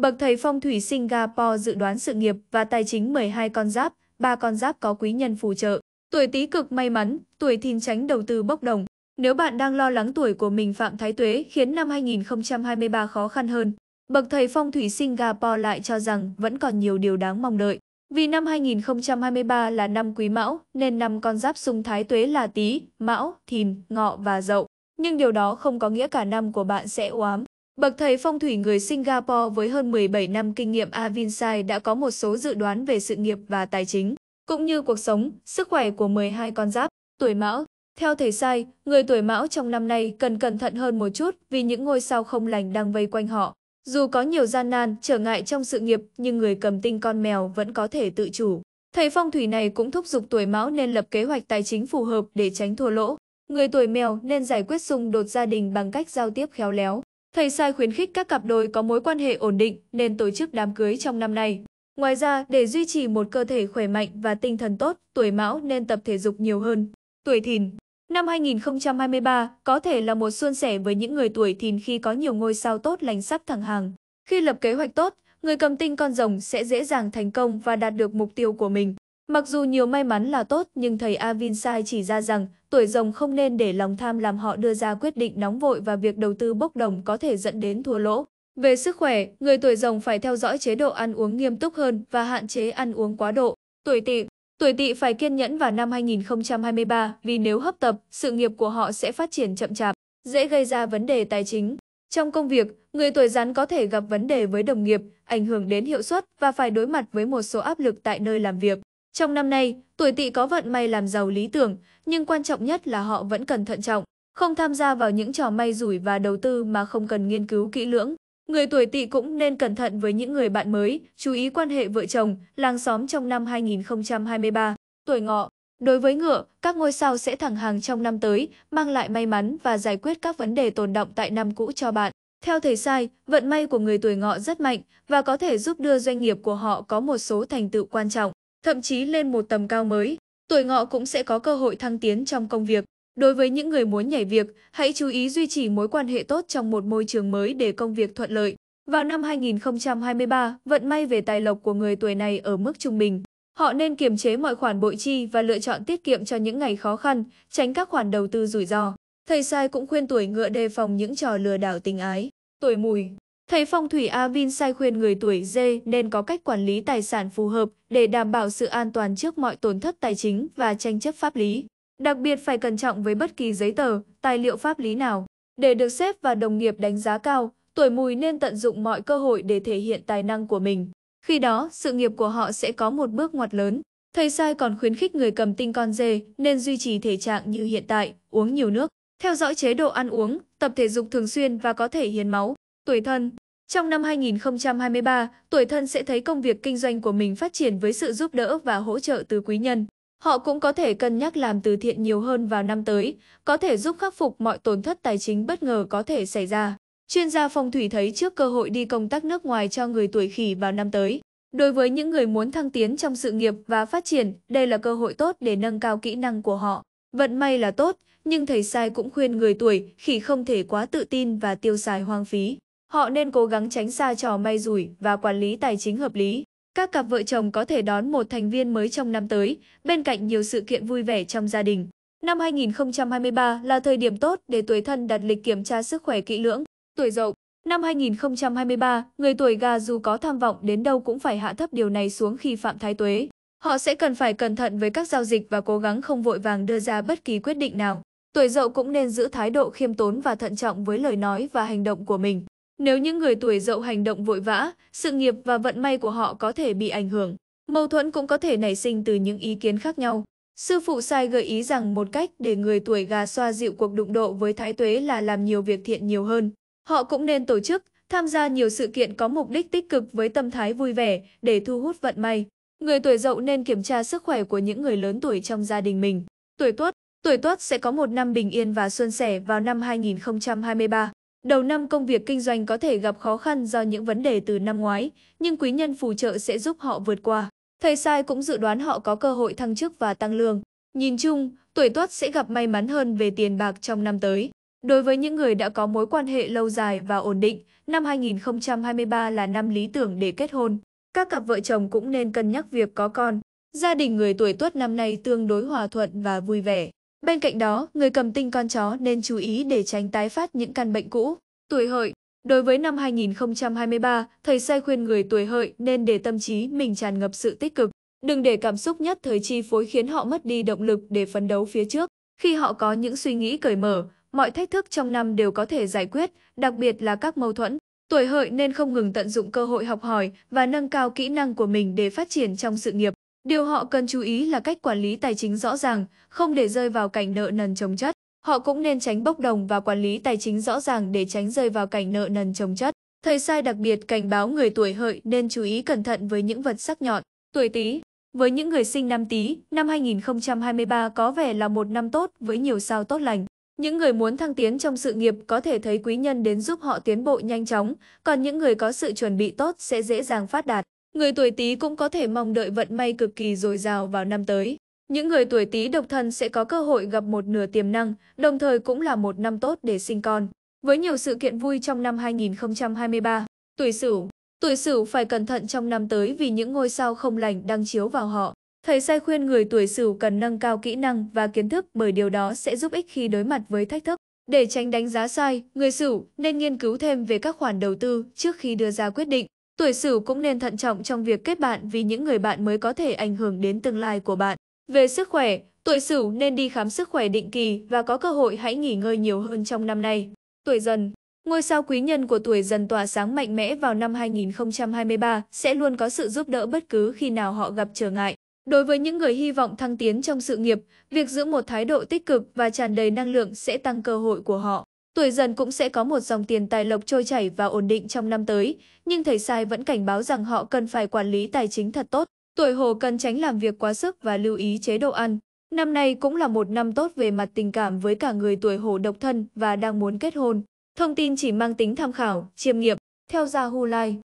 Bậc thầy phong thủy Singapore dự đoán sự nghiệp và tài chính 12 con giáp, 3 con giáp có quý nhân phù trợ. Tuổi Tý cực may mắn, tuổi Thìn tránh đầu tư bốc đồng. Nếu bạn đang lo lắng tuổi của mình phạm thái tuế khiến năm 2023 khó khăn hơn, bậc thầy phong thủy Singapore lại cho rằng vẫn còn nhiều điều đáng mong đợi. Vì năm 2023 là năm quý mão, nên năm con giáp xung thái tuế là Tý, Mão, Thìn, Ngọ và Dậu. Nhưng điều đó không có nghĩa cả năm của bạn sẽ oám. Bậc thầy phong thủy người Singapore với hơn 17 năm kinh nghiệm Avinsai đã có một số dự đoán về sự nghiệp và tài chính, cũng như cuộc sống, sức khỏe của 12 con giáp, tuổi mão. Theo thầy Sai, người tuổi mão trong năm nay cần cẩn thận hơn một chút vì những ngôi sao không lành đang vây quanh họ. Dù có nhiều gian nan, trở ngại trong sự nghiệp nhưng người cầm tinh con mèo vẫn có thể tự chủ. Thầy phong thủy này cũng thúc giục tuổi mão nên lập kế hoạch tài chính phù hợp để tránh thua lỗ. Người tuổi mèo nên giải quyết xung đột gia đình bằng cách giao tiếp khéo léo Thầy Sai khuyến khích các cặp đôi có mối quan hệ ổn định nên tổ chức đám cưới trong năm nay. Ngoài ra, để duy trì một cơ thể khỏe mạnh và tinh thần tốt, tuổi mão nên tập thể dục nhiều hơn. Tuổi thìn Năm 2023 có thể là một xuân sẻ với những người tuổi thìn khi có nhiều ngôi sao tốt lành sắp thẳng hàng. Khi lập kế hoạch tốt, người cầm tinh con rồng sẽ dễ dàng thành công và đạt được mục tiêu của mình. Mặc dù nhiều may mắn là tốt nhưng thầy Avin Sai chỉ ra rằng tuổi rồng không nên để lòng tham làm họ đưa ra quyết định nóng vội và việc đầu tư bốc đồng có thể dẫn đến thua lỗ. Về sức khỏe, người tuổi rồng phải theo dõi chế độ ăn uống nghiêm túc hơn và hạn chế ăn uống quá độ. Tuổi tỵ Tuổi tỵ phải kiên nhẫn vào năm 2023 vì nếu hấp tập, sự nghiệp của họ sẽ phát triển chậm chạp, dễ gây ra vấn đề tài chính. Trong công việc, người tuổi rắn có thể gặp vấn đề với đồng nghiệp, ảnh hưởng đến hiệu suất và phải đối mặt với một số áp lực tại nơi làm việc. Trong năm nay, tuổi tỵ có vận may làm giàu lý tưởng, nhưng quan trọng nhất là họ vẫn cần thận trọng, không tham gia vào những trò may rủi và đầu tư mà không cần nghiên cứu kỹ lưỡng. Người tuổi tỵ cũng nên cẩn thận với những người bạn mới, chú ý quan hệ vợ chồng, làng xóm trong năm 2023. Tuổi ngọ Đối với ngựa, các ngôi sao sẽ thẳng hàng trong năm tới, mang lại may mắn và giải quyết các vấn đề tồn động tại năm cũ cho bạn. Theo thầy Sai, vận may của người tuổi ngọ rất mạnh và có thể giúp đưa doanh nghiệp của họ có một số thành tựu quan trọng thậm chí lên một tầm cao mới, tuổi ngọ cũng sẽ có cơ hội thăng tiến trong công việc. Đối với những người muốn nhảy việc, hãy chú ý duy trì mối quan hệ tốt trong một môi trường mới để công việc thuận lợi. Vào năm 2023, vận may về tài lộc của người tuổi này ở mức trung bình. Họ nên kiềm chế mọi khoản bội chi và lựa chọn tiết kiệm cho những ngày khó khăn, tránh các khoản đầu tư rủi ro. Thầy Sai cũng khuyên tuổi ngựa đề phòng những trò lừa đảo tình ái. Tuổi mùi Thầy phong thủy Avin sai khuyên người tuổi dê nên có cách quản lý tài sản phù hợp để đảm bảo sự an toàn trước mọi tổn thất tài chính và tranh chấp pháp lý. Đặc biệt phải cẩn trọng với bất kỳ giấy tờ, tài liệu pháp lý nào. Để được sếp và đồng nghiệp đánh giá cao, tuổi mùi nên tận dụng mọi cơ hội để thể hiện tài năng của mình. Khi đó, sự nghiệp của họ sẽ có một bước ngoặt lớn. Thầy sai còn khuyến khích người cầm tinh con dê nên duy trì thể trạng như hiện tại, uống nhiều nước, theo dõi chế độ ăn uống, tập thể dục thường xuyên và có thể hiến máu. Tuổi thân trong năm 2023, tuổi thân sẽ thấy công việc kinh doanh của mình phát triển với sự giúp đỡ và hỗ trợ từ quý nhân. Họ cũng có thể cân nhắc làm từ thiện nhiều hơn vào năm tới, có thể giúp khắc phục mọi tổn thất tài chính bất ngờ có thể xảy ra. Chuyên gia phong thủy thấy trước cơ hội đi công tác nước ngoài cho người tuổi khỉ vào năm tới. Đối với những người muốn thăng tiến trong sự nghiệp và phát triển, đây là cơ hội tốt để nâng cao kỹ năng của họ. Vận may là tốt, nhưng thầy sai cũng khuyên người tuổi khỉ không thể quá tự tin và tiêu xài hoang phí. Họ nên cố gắng tránh xa trò may rủi và quản lý tài chính hợp lý. Các cặp vợ chồng có thể đón một thành viên mới trong năm tới, bên cạnh nhiều sự kiện vui vẻ trong gia đình. Năm 2023 là thời điểm tốt để tuổi thân đặt lịch kiểm tra sức khỏe kỹ lưỡng. Tuổi dậu Năm 2023, người tuổi gà dù có tham vọng đến đâu cũng phải hạ thấp điều này xuống khi phạm thái tuế. Họ sẽ cần phải cẩn thận với các giao dịch và cố gắng không vội vàng đưa ra bất kỳ quyết định nào. Tuổi dậu cũng nên giữ thái độ khiêm tốn và thận trọng với lời nói và hành động của mình. Nếu những người tuổi dậu hành động vội vã, sự nghiệp và vận may của họ có thể bị ảnh hưởng. Mâu thuẫn cũng có thể nảy sinh từ những ý kiến khác nhau. Sư phụ sai gợi ý rằng một cách để người tuổi gà xoa dịu cuộc đụng độ với thái tuế là làm nhiều việc thiện nhiều hơn. Họ cũng nên tổ chức, tham gia nhiều sự kiện có mục đích tích cực với tâm thái vui vẻ để thu hút vận may. Người tuổi dậu nên kiểm tra sức khỏe của những người lớn tuổi trong gia đình mình. Tuổi tuất, tuổi tuất sẽ có một năm bình yên và xuân sẻ vào năm 2023. Đầu năm công việc kinh doanh có thể gặp khó khăn do những vấn đề từ năm ngoái, nhưng quý nhân phù trợ sẽ giúp họ vượt qua. Thầy sai cũng dự đoán họ có cơ hội thăng chức và tăng lương. Nhìn chung, tuổi tuất sẽ gặp may mắn hơn về tiền bạc trong năm tới. Đối với những người đã có mối quan hệ lâu dài và ổn định, năm 2023 là năm lý tưởng để kết hôn. Các cặp vợ chồng cũng nên cân nhắc việc có con. Gia đình người tuổi tuất năm nay tương đối hòa thuận và vui vẻ. Bên cạnh đó, người cầm tinh con chó nên chú ý để tránh tái phát những căn bệnh cũ. Tuổi hợi Đối với năm 2023, thầy sai khuyên người tuổi hợi nên để tâm trí mình tràn ngập sự tích cực. Đừng để cảm xúc nhất thời chi phối khiến họ mất đi động lực để phấn đấu phía trước. Khi họ có những suy nghĩ cởi mở, mọi thách thức trong năm đều có thể giải quyết, đặc biệt là các mâu thuẫn. Tuổi hợi nên không ngừng tận dụng cơ hội học hỏi và nâng cao kỹ năng của mình để phát triển trong sự nghiệp. Điều họ cần chú ý là cách quản lý tài chính rõ ràng, không để rơi vào cảnh nợ nần chồng chất. Họ cũng nên tránh bốc đồng và quản lý tài chính rõ ràng để tránh rơi vào cảnh nợ nần chồng chất. Thầy sai đặc biệt cảnh báo người tuổi hợi nên chú ý cẩn thận với những vật sắc nhọn. Tuổi Tý Với những người sinh năm Tý, năm 2023 có vẻ là một năm tốt với nhiều sao tốt lành. Những người muốn thăng tiến trong sự nghiệp có thể thấy quý nhân đến giúp họ tiến bộ nhanh chóng, còn những người có sự chuẩn bị tốt sẽ dễ dàng phát đạt. Người tuổi Tý cũng có thể mong đợi vận may cực kỳ dồi dào vào năm tới. Những người tuổi Tý độc thân sẽ có cơ hội gặp một nửa tiềm năng, đồng thời cũng là một năm tốt để sinh con. Với nhiều sự kiện vui trong năm 2023, tuổi Sửu, tuổi Sửu phải cẩn thận trong năm tới vì những ngôi sao không lành đang chiếu vào họ. Thầy sai khuyên người tuổi Sửu cần nâng cao kỹ năng và kiến thức bởi điều đó sẽ giúp ích khi đối mặt với thách thức. Để tránh đánh giá sai, người Sửu nên nghiên cứu thêm về các khoản đầu tư trước khi đưa ra quyết định. Tuổi Sửu cũng nên thận trọng trong việc kết bạn vì những người bạn mới có thể ảnh hưởng đến tương lai của bạn. Về sức khỏe, tuổi Sửu nên đi khám sức khỏe định kỳ và có cơ hội hãy nghỉ ngơi nhiều hơn trong năm nay. Tuổi Dần Ngôi sao quý nhân của tuổi dần tỏa sáng mạnh mẽ vào năm 2023 sẽ luôn có sự giúp đỡ bất cứ khi nào họ gặp trở ngại. Đối với những người hy vọng thăng tiến trong sự nghiệp, việc giữ một thái độ tích cực và tràn đầy năng lượng sẽ tăng cơ hội của họ. Tuổi dần cũng sẽ có một dòng tiền tài lộc trôi chảy và ổn định trong năm tới, nhưng thầy sai vẫn cảnh báo rằng họ cần phải quản lý tài chính thật tốt. Tuổi hồ cần tránh làm việc quá sức và lưu ý chế độ ăn. Năm nay cũng là một năm tốt về mặt tình cảm với cả người tuổi hổ độc thân và đang muốn kết hôn. Thông tin chỉ mang tính tham khảo, chiêm nghiệm. Theo Yahoo Live,